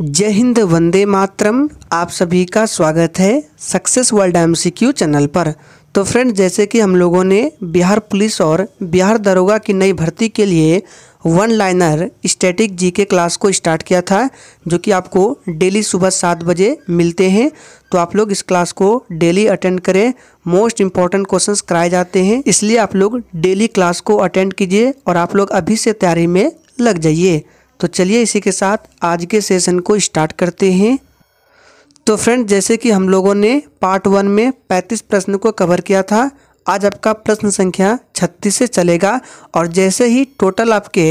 जय हिंद वंदे मातरम आप सभी का स्वागत है सक्सेस वर्ल्ड एम चैनल पर तो फ्रेंड जैसे कि हम लोगों ने बिहार पुलिस और बिहार दरोगा की नई भर्ती के लिए वन लाइनर स्टैटिक जी के क्लास को स्टार्ट किया था जो कि आपको डेली सुबह सात बजे मिलते हैं तो आप लोग इस क्लास को डेली अटेंड करें मोस्ट इम्पॉर्टेंट क्वेश्चंस कराए जाते हैं इसलिए आप लोग डेली क्लास को अटेंड कीजिए और आप लोग अभी से तैयारी में लग जाइए तो चलिए इसी के साथ आज के सेशन को स्टार्ट करते हैं तो फ्रेंड जैसे कि हम लोगों ने पार्ट वन में 35 प्रश्न को कवर किया था आज आपका प्रश्न संख्या 36 से चलेगा और जैसे ही टोटल आपके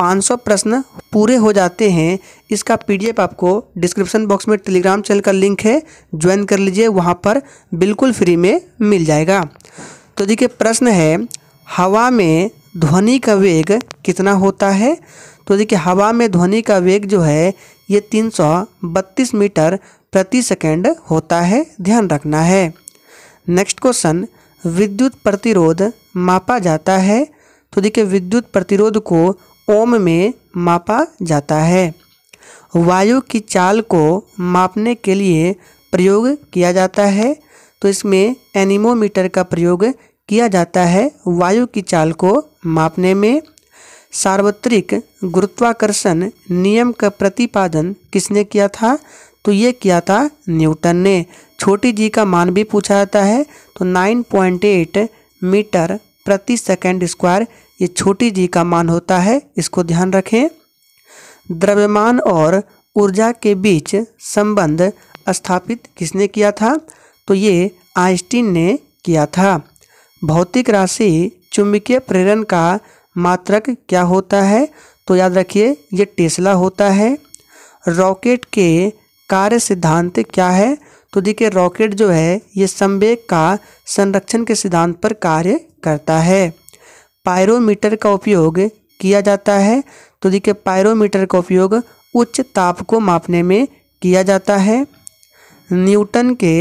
500 प्रश्न पूरे हो जाते हैं इसका पीडीएफ आपको डिस्क्रिप्शन बॉक्स में टेलीग्राम चैनल का लिंक है ज्वाइन कर लीजिए वहाँ पर बिल्कुल फ्री में मिल जाएगा तो देखिए प्रश्न है हवा में ध्वनि का वेग कितना होता है तो देखिए हवा में ध्वनि का वेग जो है ये 332 मीटर प्रति सेकंड होता है ध्यान रखना है नेक्स्ट क्वेश्चन विद्युत प्रतिरोध मापा जाता है तो देखिए विद्युत प्रतिरोध को ओम में मापा जाता है वायु की चाल को मापने के लिए प्रयोग किया जाता है तो इसमें एनिमोमीटर का प्रयोग किया जाता है वायु की चाल को मापने में सार्वत्रिक गुरुत्वाकर्षण नियम का प्रतिपादन किसने किया था तो ये किया था न्यूटन ने छोटी जी का मान भी पूछा जाता है तो 9.8 मीटर प्रति सेकंड स्क्वायर ये छोटी जी का मान होता है इसको ध्यान रखें द्रव्यमान और ऊर्जा के बीच संबंध स्थापित किसने किया था तो ये आइंस्टीन ने किया था भौतिक राशि चुंबकीय प्रेरण का मात्रक क्या होता है तो याद रखिए ये टेस्ला होता है रॉकेट के कार्य सिद्धांत क्या है तो देखिए रॉकेट जो है ये संवेग का संरक्षण के सिद्धांत पर कार्य करता है पायरोमीटर का उपयोग किया जाता है तो देखिए पायरोमीटर का उपयोग उच्च ताप को मापने में किया जाता है न्यूटन के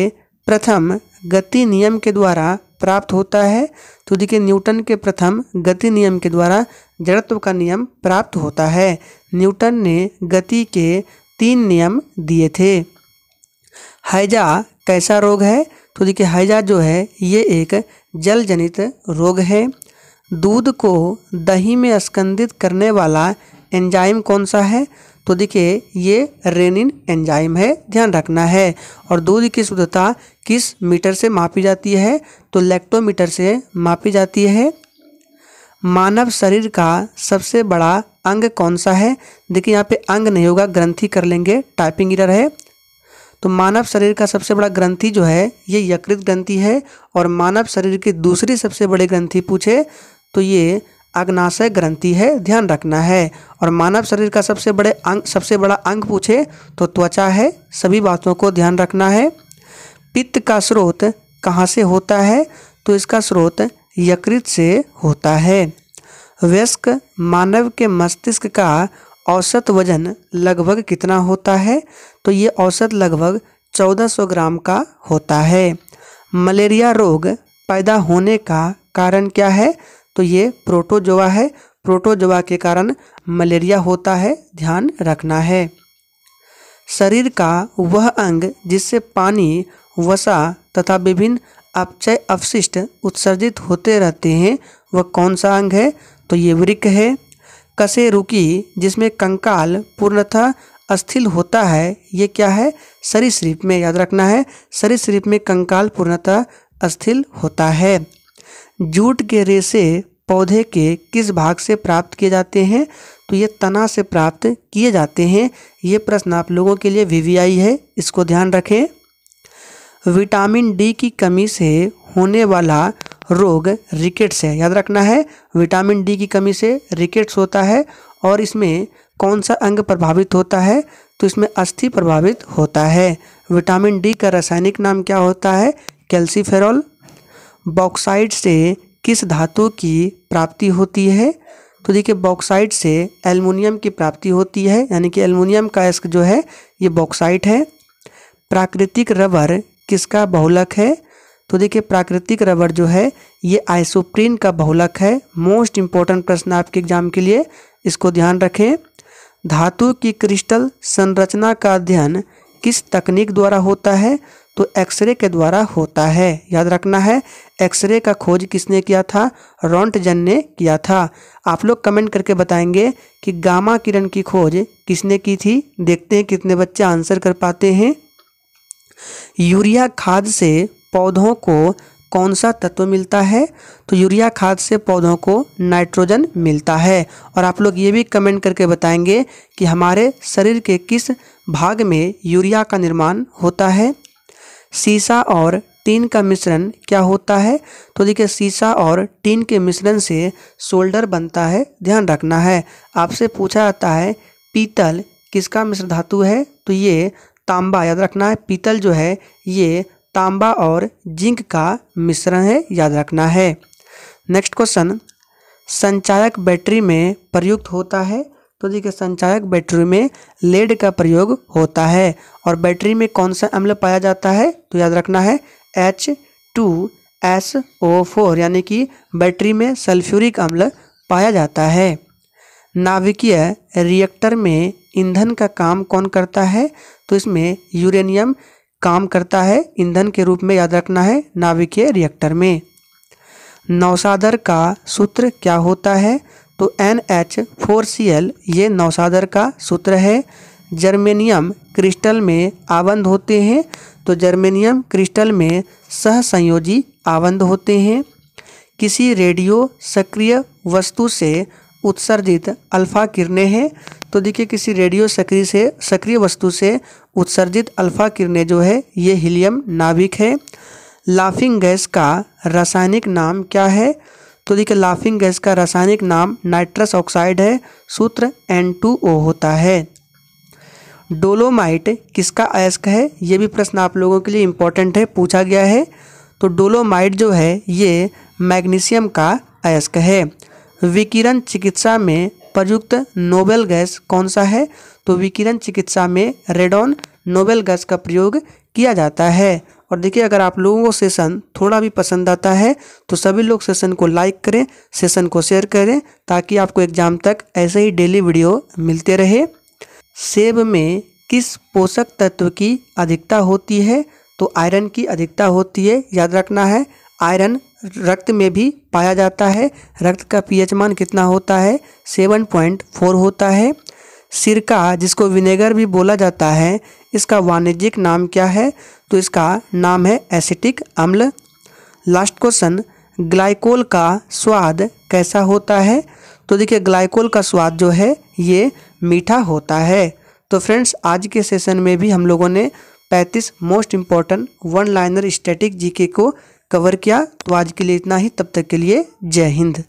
प्रथम गति नियम के द्वारा प्राप्त होता है तो देखिए न्यूटन के प्रथम गति नियम के द्वारा जड़त्व का नियम प्राप्त होता है न्यूटन ने गति के तीन नियम दिए थे हैजा कैसा रोग है तो देखिए हैजा जो है ये एक जल जनित रोग है दूध को दही में स्कंदित करने वाला एंजाइम कौन सा है तो देखिए ये रेनिन एंजाइम है ध्यान रखना है और दूध की शुद्धता किस मीटर से मापी जाती है तो लैक्टोमीटर से मापी जाती है मानव शरीर का सबसे बड़ा अंग कौन सा है देखिए यहाँ पे अंग नहीं होगा ग्रंथि कर लेंगे टाइपिंग इधर है तो मानव शरीर का सबसे बड़ा ग्रंथि जो है ये यकृत ग्रंथि है और मानव शरीर की दूसरी सबसे बड़ी ग्रंथि पूछे तो ये अग्नाशय ग्रंथि है ध्यान रखना है और मानव शरीर का सबसे बड़े अंग सबसे बड़ा अंग पूछे तो त्वचा है सभी बातों को ध्यान रखना है पित्त का स्रोत कहाँ से होता है तो इसका स्रोत यकृत से होता है वयस्क मानव के मस्तिष्क का औसत वजन लगभग कितना होता है तो ये औसत लगभग 1400 ग्राम का होता है मलेरिया रोग पैदा होने का कारण क्या है तो ये प्रोटोजोआ है प्रोटोजोआ के कारण मलेरिया होता है ध्यान रखना है शरीर का वह अंग जिससे पानी वसा तथा विभिन्न अपचय अवशिष्ट उत्सर्जित होते रहते हैं वह कौन सा अंग है तो ये वृक है कसे रुकी जिसमें कंकाल पूर्णतः अस्थिल होता है ये क्या है सरीसृप में याद रखना है सरीसृप में कंकाल पूर्णतः अस्थिल होता है जूट के रेशे पौधे के किस भाग से प्राप्त किए जाते हैं तो ये तना से प्राप्त किए जाते हैं ये प्रश्न आप लोगों के लिए वी है इसको ध्यान रखें विटामिन डी की कमी से होने वाला रोग रिकेट्स है याद रखना है विटामिन डी की कमी से रिकेट्स होता है और इसमें कौन सा अंग प्रभावित होता है तो इसमें अस्थि प्रभावित होता है विटामिन डी का रासायनिक नाम क्या होता है कैल्सीफेरॉल बॉक्साइड से किस धातु की प्राप्ति होती है तो देखिए बॉक्साइट से एल्युमिनियम की प्राप्ति होती है यानी कि एल्युमिनियम का इसक जो है ये बॉक्साइट है प्राकृतिक रबर किसका बहुलक है तो देखिए प्राकृतिक रबर जो है ये आइसोप्रीन का बहुलक है मोस्ट इम्पॉर्टेंट प्रश्न आपके एग्जाम के लिए इसको ध्यान रखें धातु की क्रिस्टल संरचना का अध्ययन किस तकनीक द्वारा होता है तो एक्सरे के द्वारा होता है याद रखना है एक्सरे का खोज किसने किया था रॉन्टजन ने किया था आप लोग कमेंट करके बताएंगे कि गामा किरण की खोज किसने की थी देखते हैं कितने बच्चे आंसर कर पाते हैं यूरिया खाद से पौधों को कौन सा तत्व मिलता है तो यूरिया खाद से पौधों को नाइट्रोजन मिलता है और आप लोग ये भी कमेंट करके बताएंगे कि हमारे शरीर के किस भाग में यूरिया का निर्माण होता है सीसा और टीन का मिश्रण क्या होता है तो देखिए सीसा और टीन के मिश्रण से शोल्डर बनता है ध्यान रखना है आपसे पूछा जाता है पीतल किसका मिश्र धातु है तो ये तांबा याद रखना है पीतल जो है ये तांबा और जिंक का मिश्रण है याद रखना है नेक्स्ट क्वेश्चन संचारक बैटरी में प्रयुक्त होता है तो देखिए संचायक बैटरी में लेड का प्रयोग होता है और बैटरी में कौन सा अम्ल पाया जाता है तो याद रखना है H two S O four यानी कि बैटरी में सल्फ्यूरिक अम्ल पाया जाता है नाभिकीय रिएक्टर में ईंधन का काम कौन करता है तो इसमें यूरेनियम काम करता है ईंधन के रूप में याद रखना है नाभिकीय रिएक्टर में नौसादर का सूत्र क्या होता है तो N H four C L ये नौसादर का सूत्र है जर्मेनियम क्रिस्टल में आवंद होते हैं तो जर्मेनियम क्रिस्टल में सहसंयोजी आवंद होते हैं किसी रेडियो सक्रिय वस्तु से उत्सर्जित अल्फा किरणें हैं तो देखिए किसी रेडियो सक्रिय से सक्रिय वस्तु से उत्सर्जित अल्फा किरणें जो है ये हीलियम नाभिक है लाफिंग गैस का रासायनिक नाम क्या है तो देखिए लाफिंग गैस का रासायनिक नाम नाइट्रस ऑक्साइड है सूत्र N2O होता है डोलोमाइट किसका अयस्क है ये भी प्रश्न आप लोगों के लिए इम्पोर्टेंट है पूछा गया है तो डोलोमाइट जो है ये मैग्नीशियम का अयस्क है विकिरण चिकित्सा में प्रयुक्त नोबेल गैस कौन सा है तो विकिरण चिकित्सा में रेडॉन नोबेल गैस का प्रयोग किया जाता है और देखिए अगर आप लोगों को सेशन थोड़ा भी पसंद आता है तो सभी लोग सेशन को लाइक करें सेशन को शेयर करें ताकि आपको एग्जाम तक ऐसे ही डेली वीडियो मिलते रहे सेब में किस पोषक तत्व की अधिकता होती है तो आयरन की अधिकता होती है याद रखना है आयरन रक्त में भी पाया जाता है रक्त का पीएच मान कितना होता है सेवन पॉइंट फोर होता है सिरका जिसको विनेगर भी बोला जाता है इसका वाणिज्यिक नाम क्या है तो इसका नाम है एसिटिक अम्ल लास्ट क्वेश्चन ग्लाइकोल का स्वाद कैसा होता है तो देखिए ग्लाइकोल का स्वाद जो है ये मीठा होता है तो फ्रेंड्स आज के सेशन में भी हम लोगों ने 35 most important one liner static GK को कवर किया तो आज के लिए इतना ही तब तक के लिए जय हिंद